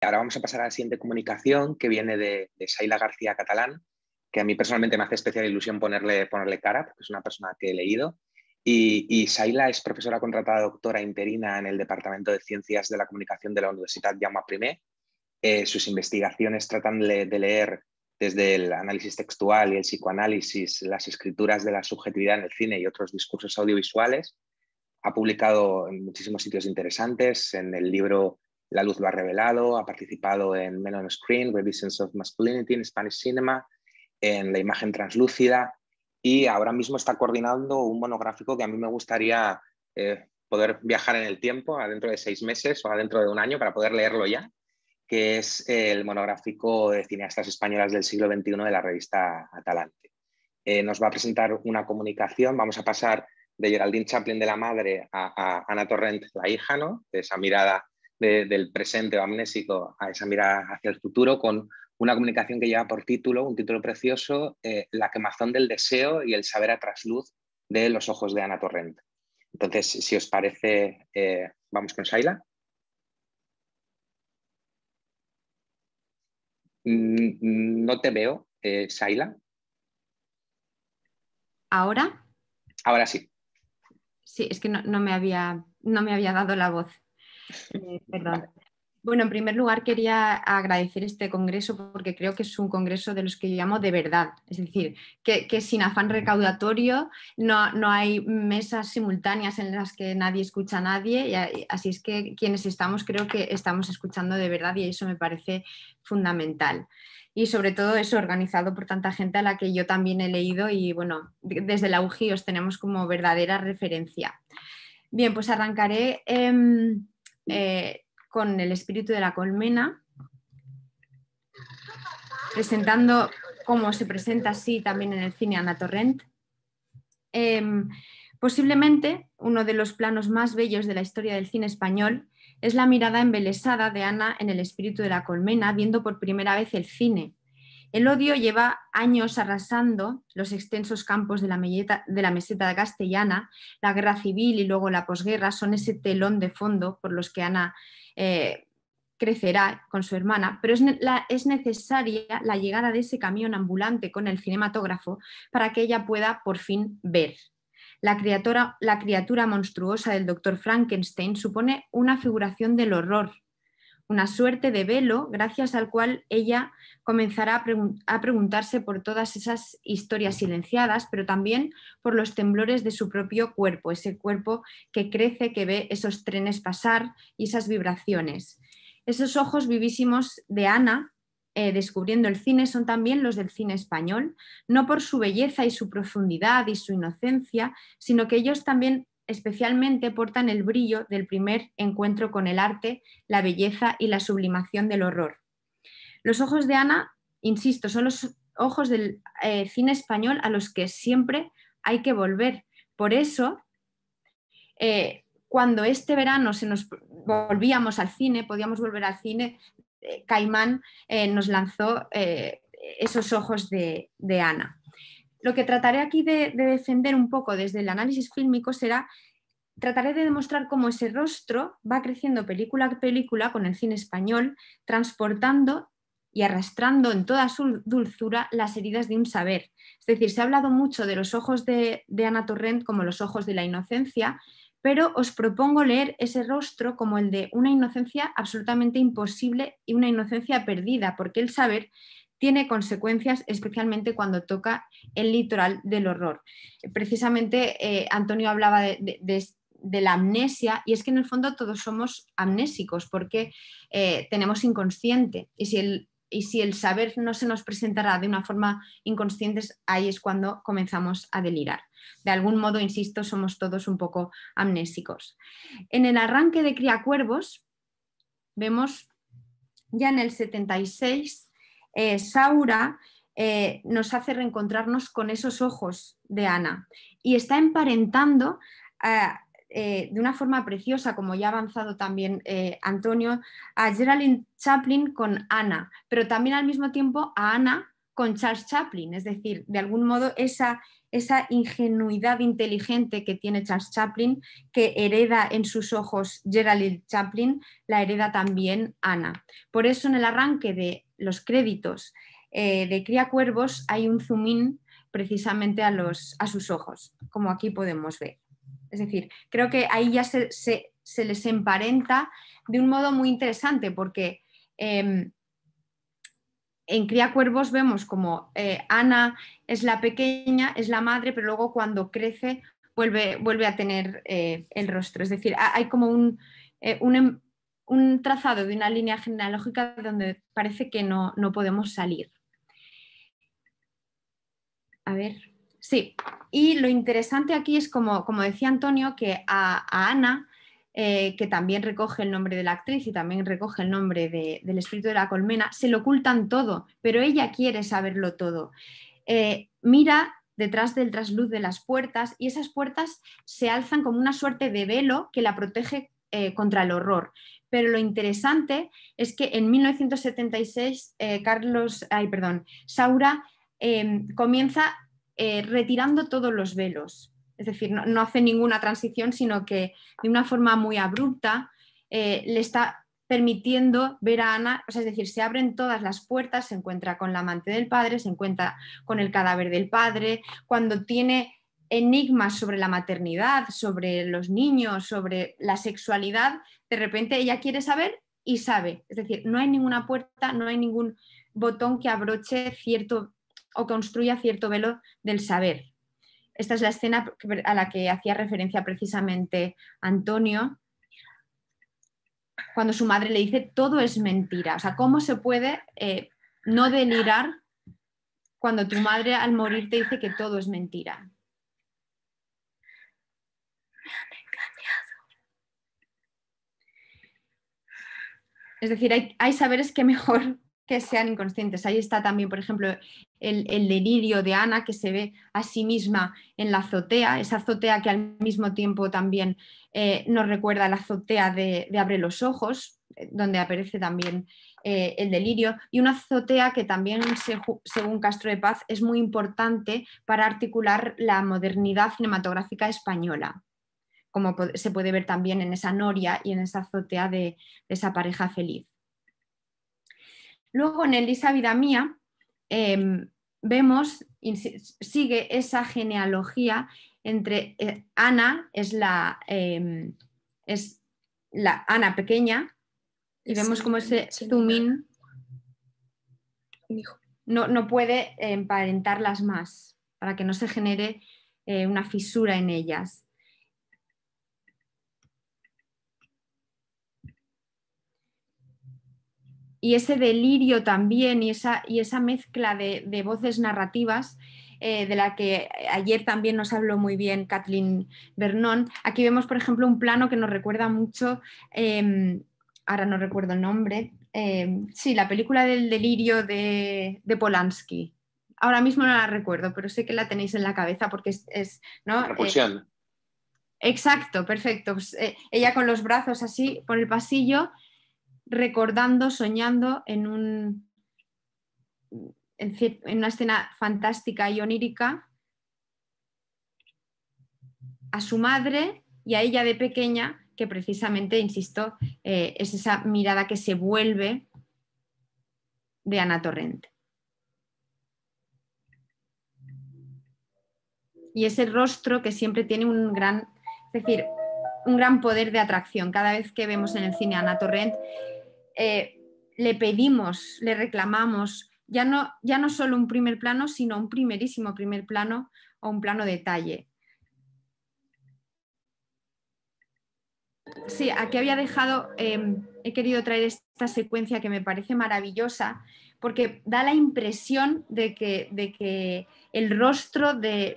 Ahora vamos a pasar a la siguiente comunicación que viene de, de Saila García Catalán, que a mí personalmente me hace especial ilusión ponerle, ponerle cara, porque es una persona que he leído. Y, y, Saila es profesora contratada doctora interina en el Departamento de Ciencias de la Comunicación de la Universidad Jaume I. Eh, sus investigaciones tratan de leer desde el análisis textual y el psicoanálisis, las escrituras de la subjetividad en el cine y otros discursos audiovisuales. Ha publicado en muchísimos sitios interesantes, en el libro la Luz lo ha revelado, ha participado en Men on Screen, Revisions of Masculinity in Spanish Cinema, en La Imagen Translúcida y ahora mismo está coordinando un monográfico que a mí me gustaría eh, poder viajar en el tiempo, adentro de seis meses o dentro de un año, para poder leerlo ya, que es el monográfico de cineastas españolas del siglo XXI de la revista Atalante. Eh, nos va a presentar una comunicación, vamos a pasar de Geraldine Chaplin de la madre a, Ana Torrent, la hija, ¿no? de esa mirada del presente o amnésico a esa mirada hacia el futuro con una comunicación que lleva por título, un título precioso, eh, La quemazón del deseo y el saber a trasluz de los ojos de Ana Torrent. Entonces, si os parece, eh, vamos con Shaila. Mm, no te veo, eh, ¿Ahora? Ahora sí. Sí, es que no, me había, no me había dado la voz. Eh, perdón. Bueno, en primer lugar quería agradecer este congreso porque creo que es un congreso de los que yo llamo de verdad, es decir, que, sin afán recaudatorio no, no, hay mesas simultáneas en las que nadie escucha a nadie, y así es que quienes estamos creo que estamos escuchando de verdad y eso me parece fundamental. Y sobre todo eso organizado por tanta gente a la que yo también he leído y bueno, desde la UGI os tenemos como verdadera referencia. Bien, pues arrancaré. Em, eh, con el espíritu de la colmena, presentando cómo se presenta así también en el cine Ana Torrent. Em, posiblemente uno de los planos más bellos de la historia del cine español es la mirada embelesada de Ana en el espíritu de la colmena, viendo por primera vez el cine, el odio lleva años arrasando los extensos campos de la, de la meseta castellana. La guerra civil y luego la posguerra son ese telón de fondo por los que Ana eh, crecerá con su hermana, pero es, necesaria la llegada de ese camión ambulante con el cinematógrafo para que ella pueda por fin ver. la criatura monstruosa del doctor Frankenstein supone una figuración del horror una suerte de velo gracias al cual ella comenzará a, preguntarse por todas esas historias silenciadas, pero también por los temblores de su propio cuerpo, ese cuerpo que crece, que ve esos trenes pasar y esas vibraciones. Esos ojos vivísimos de Ana. Eh, descubriendo el cine son también los del cine español, no por su belleza y su profundidad y su inocencia, sino que ellos también especialmente portan el brillo del primer encuentro con el arte, la belleza y la sublimación del horror. Los ojos de Ana, insisto, son los ojos del eh, cine español a los que siempre hay que volver. Por eso, eh, cuando este verano se nos volvíamos al cine, podíamos volver al cine, eh, Caimán nos lanzó esos ojos de Ana lo que trataré aquí de, defender un poco desde el análisis fílmico será trataré de demostrar cómo ese rostro va creciendo película a película con el cine español, transportando y arrastrando en toda su dulzura las heridas de un saber. Es decir, se ha hablado mucho de los ojos de, de Ana Torrent como los ojos de la inocencia, pero os propongo leer ese rostro como el de una inocencia absolutamente imposible y una inocencia perdida, porque el saber tiene consecuencias, especialmente cuando toca el litoral del horror. Precisamente eh, Antonio hablaba de, la amnesia y es que en el fondo todos somos amnésicos porque eh, tenemos inconsciente y si el saber no se nos presentará de una forma inconsciente, ahí es cuando comenzamos a delirar. De algún modo, insisto, somos todos un poco amnésicos. En el arranque de Criacuervos, vemos ya en el 76 eh, Saura eh, nos hace reencontrarnos con esos ojos de Ana y está emparentando eh, de una forma preciosa, como ya ha avanzado también Antonio, a Geraldine Chaplin con Ana, pero también al mismo tiempo a Ana con Charles Chaplin, es decir, de algún modo esa esa ingenuidad inteligente que tiene Charles Chaplin, que hereda en sus ojos Geraldine Chaplin, la hereda también Ana. Por eso en el arranque de los créditos eh, de Cría Cuervos hay un zoom precisamente a, sus ojos, como aquí podemos ver. Es decir, creo que ahí ya se, les emparenta de un modo muy interesante porque... Em, en Cría Cuervos vemos como eh, Ana es la pequeña, es la madre, pero luego cuando crece vuelve, vuelve a tener eh, el rostro. Es decir, hay como un, eh, un, em, un, trazado de una línea genealógica donde parece que no, no podemos salir. A ver, sí. Y lo interesante aquí es, como, como decía Antonio, que a, a Ana eh, que también recoge el nombre de la actriz y también recoge el nombre del espíritu de la colmena, se lo ocultan todo, pero ella quiere saberlo todo. Eh, mira detrás del trasluz de las puertas y esas puertas se alzan como una suerte de velo que la protege eh, contra el horror. Pero lo interesante es que en 1976 Carlos, perdón, Saura em, comienza retirando todos los velos es decir, no, hace ninguna transición, sino que de una forma muy abrupta eh, le está permitiendo ver a Ana, es decir, se abren todas las puertas, se encuentra con la amante del padre, se encuentra con el cadáver del padre, cuando tiene enigmas sobre la maternidad, sobre los niños, sobre la sexualidad, de repente ella quiere saber y sabe. Es decir, no hay ninguna puerta, no hay ningún botón que abroche cierto o construya cierto velo del saber. Esta es la escena a la que hacía referencia precisamente Antonio, cuando su madre le dice todo es mentira. O sea, ¿cómo se puede eh, no delirar cuando tu madre al morir te dice que todo es mentira? Es decir, hay, hay, saberes que mejor que sean inconscientes. Ahí está también, por ejemplo, el, delirio de Ana que se ve a sí misma en la azotea, esa azotea que al mismo tiempo también eh, nos recuerda la azotea de, Abre los Ojos, eh, donde aparece también eh, el delirio, y una azotea que también, según Castro de Paz, es muy importante para articular la modernidad cinematográfica española como se puede ver también en esa noria y en esa azotea de esa pareja feliz. Luego en Elisa Vida Mía em, vemos vemos, sigue esa genealogía entre eh, Ana, es la, em, es la Ana pequeña, y vemos cómo ese zooming no, no, puede emparentarlas más para que no se genere eh, una fisura en ellas. y ese delirio también y esa, y esa mezcla de, voces narrativas eh, de la que ayer también nos habló muy bien Kathleen Vernon. Aquí vemos, por ejemplo, un plano que nos recuerda mucho, em, ahora no recuerdo el nombre, em, sí, la película del delirio de, de, Polanski. Ahora mismo no la recuerdo, pero sé que la tenéis en la cabeza porque es... ¿no? Eh, exacto, perfecto. Pues, eh, ella con los brazos así por el pasillo recordando, soñando en, un, en una escena fantástica y onírica a su madre y a ella de pequeña, que precisamente, insisto, eh, es esa mirada que se vuelve de Ana Torrent. Y ese rostro que siempre tiene un gran, es decir, un gran poder de atracción. Cada vez que vemos en el cine a Ana Torrent, eh, le pedimos, le reclamamos, ya no, ya no solo un primer plano, sino un primerísimo primer plano o un plano detalle. Sí, aquí había dejado, em, he querido traer esta secuencia que me parece maravillosa porque da la impresión de que, de que el rostro de,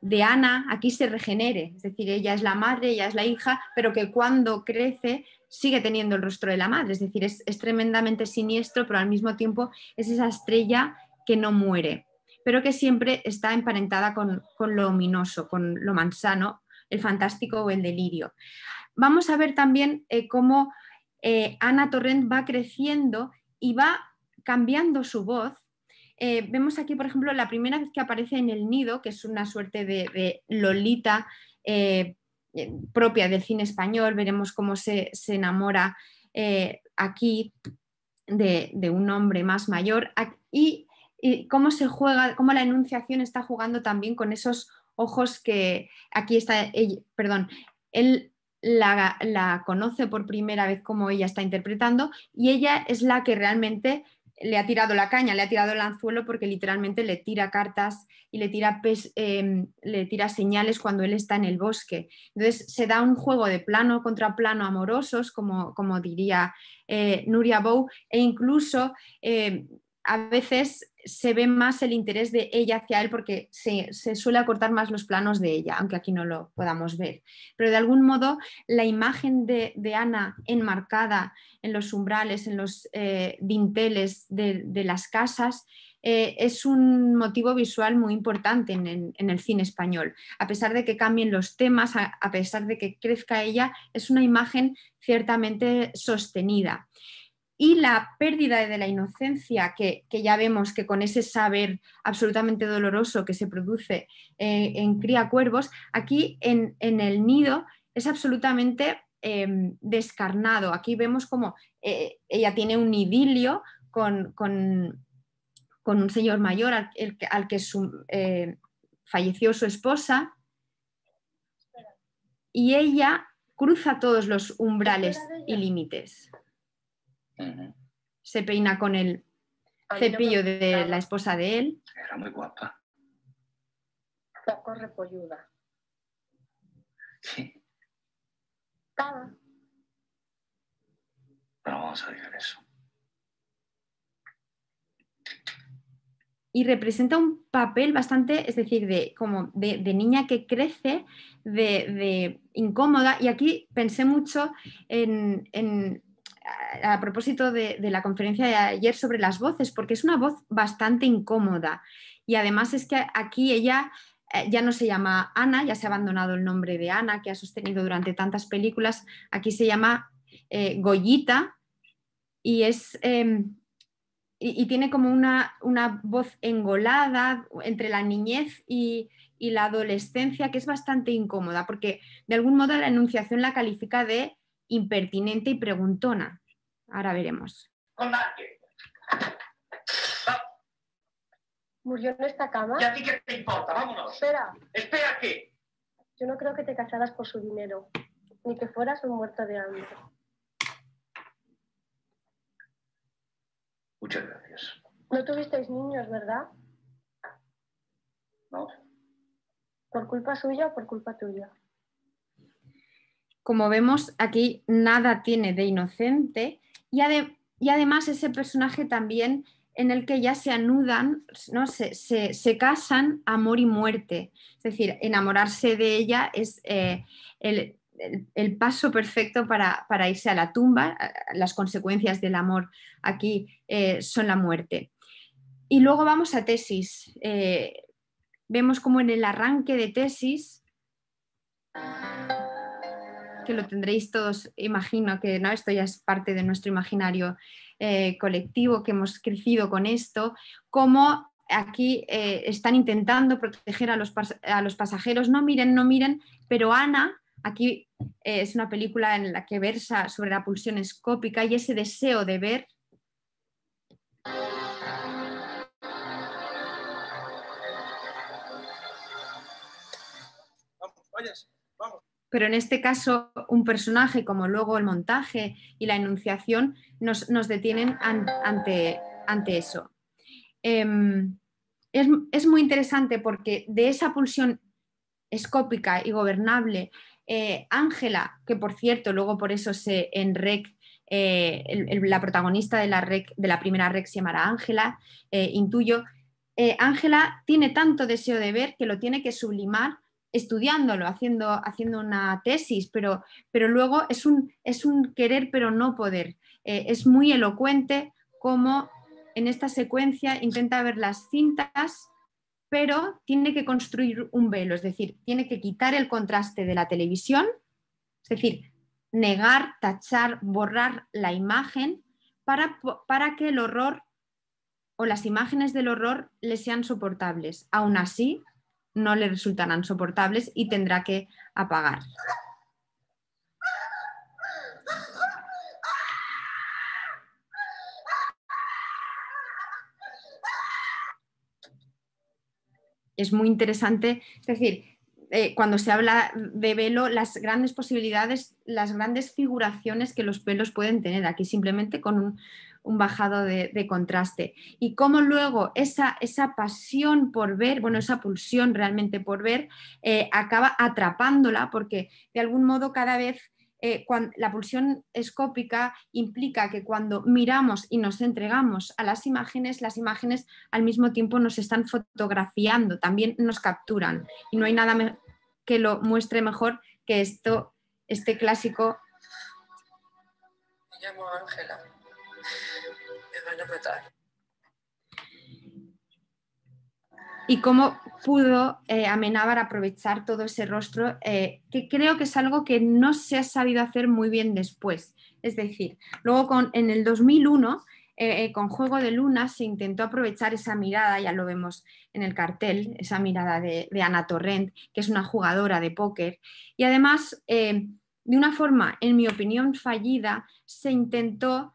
de, Ana aquí se regenere, es decir, ella es la madre, ella es la hija, pero que cuando crece sigue teniendo el rostro de la madre, es decir, es, tremendamente siniestro, pero al mismo tiempo es esa estrella que no muere, pero que siempre está emparentada con, lo ominoso, con lo mansano, el fantástico o el delirio. Vamos a ver también eh, cómo eh, Ana Torrent va creciendo y va cambiando su voz. Eh, vemos aquí, por ejemplo, la primera vez que aparece en el nido, que es una suerte de, Lolita eh, propia del cine español, veremos cómo se, se enamora eh, aquí de, de, un hombre más mayor y, y, cómo se juega, cómo la enunciación está jugando también con esos ojos que aquí está, ella, perdón, él la, la conoce por primera vez como ella está interpretando y ella es la que realmente le ha tirado la caña, le ha tirado el anzuelo porque literalmente le tira cartas y le tira, em, le tira señales cuando él está en el bosque. Entonces se da un juego de plano contra plano amorosos, como, como diría eh, Nuria Bou, e incluso em, a veces se ve más el interés de ella hacia él porque se, suele acortar más los planos de ella, aunque aquí no lo podamos ver. Pero de algún modo la imagen de, Ana enmarcada en los umbrales, en los eh, dinteles de, las casas, eh, es un motivo visual muy importante en, el cine español. A pesar de que cambien los temas, a pesar de que crezca ella, es una imagen ciertamente sostenida y la pérdida de la inocencia, que, ya vemos que con ese saber absolutamente doloroso que se produce eh, en cría cuervos, aquí en, el nido es absolutamente eh, descarnado. Aquí vemos como eh, ella tiene un idilio con, un señor mayor al, que falleció su esposa y ella cruza todos los umbrales y límites. Se peina con el cepillo de la esposa de él. Era muy guapa. Poco repolluda. Sí. Pero vamos a dejar eso. y representa un papel bastante, es decir, de, como de, niña que crece, de, incómoda. Y aquí pensé mucho en a, propósito de, la conferencia de ayer sobre las voces, porque es una voz bastante incómoda. Y además es que aquí ella eh, ya no se llama Ana, ya se ha abandonado el nombre de Ana que ha sostenido durante tantas películas. Aquí se llama Gollita eh, Goyita y es... Em, y, tiene como una, una, voz engolada entre la niñez y la adolescencia que es bastante incómoda porque de algún modo la enunciación la califica de impertinente y preguntona. Ahora veremos. ¿Murió en esta cama? ¿Y a ti qué te importa? Vámonos. Espera. ¿Espera qué? Yo no creo que te casaras por su dinero, ni que fueras un muerto de hambre. Muchas gracias. No tuvisteis niños, ¿verdad? No. ¿Por culpa suya o por culpa tuya? como vemos aquí, nada tiene de inocente y, además ese personaje también en el que ya se anudan, ¿no? se, casan amor y muerte. Es decir, enamorarse de ella es eh, el, paso perfecto para, irse a la tumba. Las consecuencias del amor aquí eh, son la muerte. Y luego vamos a tesis. Eh, vemos como en el arranque de tesis que lo tendréis todos, imagino que ¿no? esto ya es parte de nuestro imaginario eh, colectivo, que hemos crecido con esto, como aquí eh, están intentando proteger a los, a los, pasajeros, no miren, no miren, pero Ana, aquí eh, es una película en la que versa sobre la pulsión escópica y ese deseo de ver. Vamos, pero en este caso un personaje como luego el montaje y la enunciación nos, detienen ante, ante, eso. Em, es, muy interesante porque de esa pulsión escópica y gobernable, eh, Ángela, que por cierto luego por eso se en REC, eh, la protagonista de la, de la primera REC se llamará Ángela, eh, intuyo, Ángela tiene tanto deseo de ver que lo tiene que sublimar estudiándolo, haciendo, haciendo una tesis, pero, pero luego es un, es un querer pero no poder. Eh, es muy elocuente como en esta secuencia intenta ver las cintas, pero tiene que construir un velo, es decir, tiene que quitar el contraste de la televisión, es decir, negar, tachar, borrar la imagen para, para que el horror o las imágenes del horror le sean soportables. Aún así, no le resultarán soportables y tendrá que apagar. Es muy interesante, es decir, eh, cuando se habla de velo, las grandes posibilidades, las grandes figuraciones que los pelos pueden tener. Aquí simplemente con un, un bajado de, contraste. Y cómo luego esa, esa, pasión por ver, bueno, esa pulsión realmente por ver, eh, acaba atrapándola porque de algún modo cada vez... Eh, la pulsión escópica implica que cuando miramos y nos entregamos a las imágenes, las imágenes al mismo tiempo nos están fotografiando, también nos capturan. Y no hay nada que lo muestre mejor que esto, este clásico. Me llamo Ángela. ¿Y cómo pudo eh, Amenábar aprovechar todo ese rostro? Eh, que creo que es algo que no se ha sabido hacer muy bien después. Es decir, luego con, en el 2001 eh, eh, con Juego de Luna se intentó aprovechar esa mirada, ya lo vemos en el cartel, esa mirada de, Ana Torrent, que es una jugadora de póker, y además, de una forma, en mi opinión, fallida, se intentó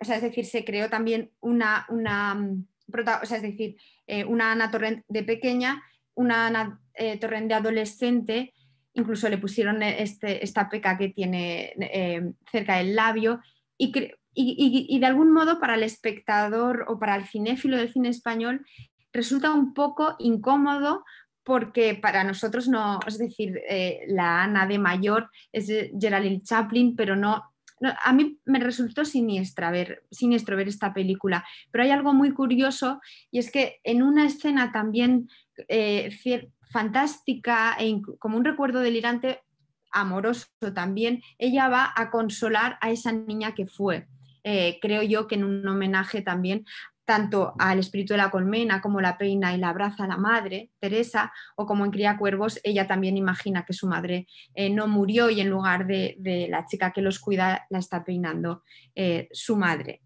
o sea, es decir, se creó también una, una mm, o es decir, eh, una Ana Torrent de pequeña, una Ana eh, Torrent de adolescente, incluso le pusieron e, este, esta peca que tiene eh, cerca del labio, y, y, y, de algún modo para el espectador o para el cinéfilo del cine español resulta un poco incómodo porque para nosotros no, es decir, la Ana de mayor es Geraldine Chaplin, pero no a mí me resultó siniestra ver, siniestro ver esta película, pero hay algo muy curioso y es que en una escena también eh, fantástica e como un recuerdo delirante, amoroso también, ella va a consolar a esa niña que fue. Eh, creo yo que en un homenaje también tanto al espíritu de la colmena como la peina y la abraza la madre, Teresa, o como en Cría Cuervos, ella también imagina que su madre eh, no murió y en lugar de, la chica que los cuida la está peinando eh, su madre.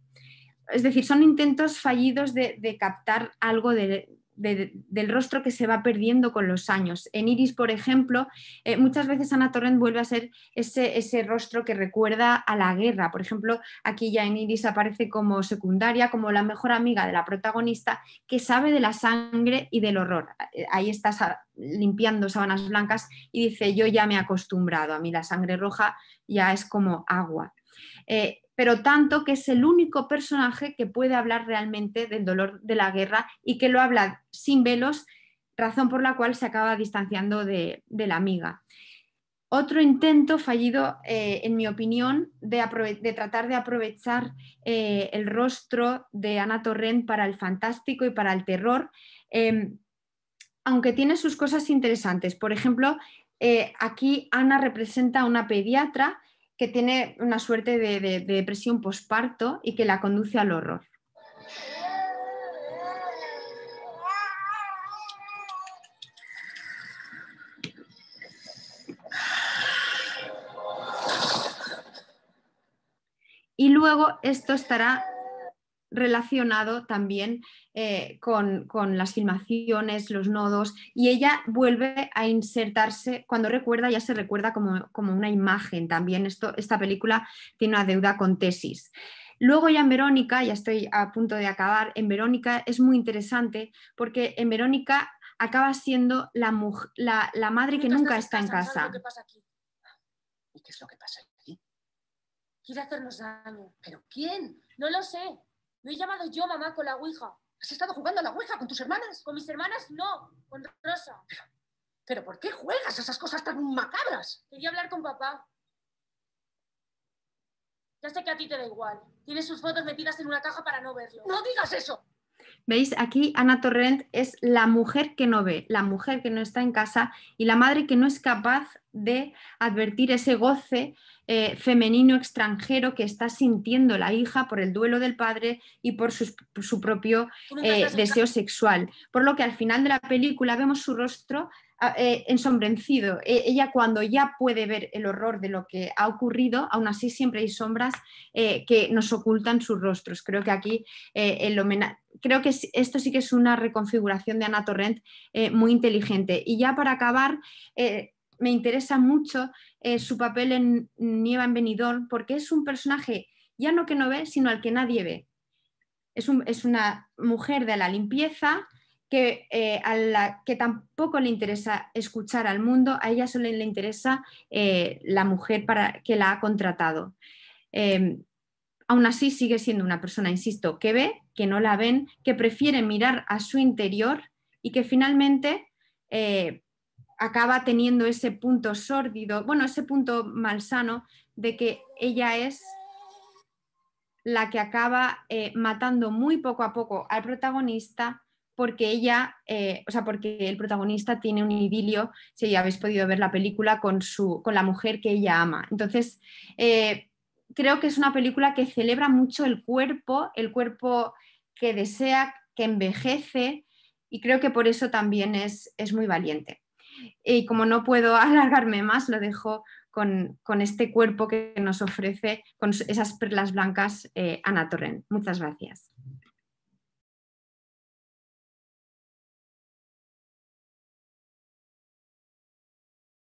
Es decir, son intentos fallidos de captar algo de, del rostro que se va perdiendo con los años. En Iris, por ejemplo, eh, muchas veces Ana Torrent vuelve a ser ese, rostro que recuerda a la guerra. Por ejemplo, aquí ya en Iris aparece como secundaria, como la mejor amiga de la protagonista que sabe de la sangre y del horror. Eh, ahí estás limpiando sábanas blancas y dice, yo ya me he acostumbrado, a mí la sangre roja ya es como agua. Eh, pero tanto que es el único personaje que puede hablar realmente del dolor de la guerra y que lo habla sin velos, razón por la cual se acaba distanciando de, la amiga. Otro intento fallido, eh, en mi opinión, de, tratar de aprovechar eh, el rostro de Ana Torrent para el fantástico y para el terror, em, aunque tiene sus cosas interesantes. Por ejemplo, eh, aquí Ana representa a una pediatra que tiene una suerte de, depresión posparto y que la conduce al horror. Y luego esto estará relacionado también eh, con, las filmaciones, los nodos, y ella vuelve a insertarse, cuando recuerda, ya se recuerda como, una imagen también. Esto, esta película tiene una deuda con tesis. Luego ya en Verónica, ya estoy a punto de acabar, en Verónica es muy interesante porque en Verónica acaba siendo la, la, madre que nunca está en casa. ¿Qué pasa aquí? ¿Y qué es lo que pasa aquí? Quiere hacernos daño. ¿Pero quién? No lo sé. Me he llamado yo, mamá, con la Ouija. ¿Has estado jugando a la Ouija con tus hermanas? Con mis hermanas, no, con Rosa. Pero, ¿por qué juegas a esas cosas tan macabras? Quería hablar con papá. Ya sé que a ti te da igual. Tienes sus fotos metidas en una caja para no verlo. ¡No digas eso! ¿Veis? Aquí Ana Torrent es la mujer que no ve, la mujer que no está en casa y la madre que no es capaz de advertir ese goce eh, femenino extranjero que está sintiendo la hija por el duelo del padre y por, su propio eh, deseo sexual. Por lo que al final de la película vemos su rostro ah, eh, ensombrecido. E, ella cuando ya puede ver el horror de lo que ha ocurrido, aún así siempre hay sombras que nos ocultan sus rostros. Creo que aquí el creo que esto sí que es una reconfiguración de Ana Torrent muy inteligente. Y ya para acabar, me interesa mucho eh, su papel en Nieva en porque es un personaje ya no que no ve, sino al que nadie ve. Es, una mujer de la limpieza que, eh, a la que tampoco le interesa escuchar al mundo, a ella solo le interesa eh, la mujer para, que la ha contratado. Em, aún así sigue siendo una persona, insisto, que ve, que no la ven, que prefiere mirar a su interior y que finalmente acaba teniendo ese punto sórdido, bueno, ese punto malsano de que ella es la que acaba eh, matando muy poco a poco al protagonista porque ella, eh, o sea, porque el protagonista tiene un idilio, si ya habéis podido ver la película, con, su, con la mujer que ella ama. Entonces, eh, creo que es una película que celebra mucho el cuerpo, el cuerpo que desea, que envejece, y creo que por eso también es, es muy valiente. Y como no puedo alargarme más, lo dejo con, este cuerpo que nos ofrece, con esas perlas blancas eh, Ana Torrent. Muchas gracias.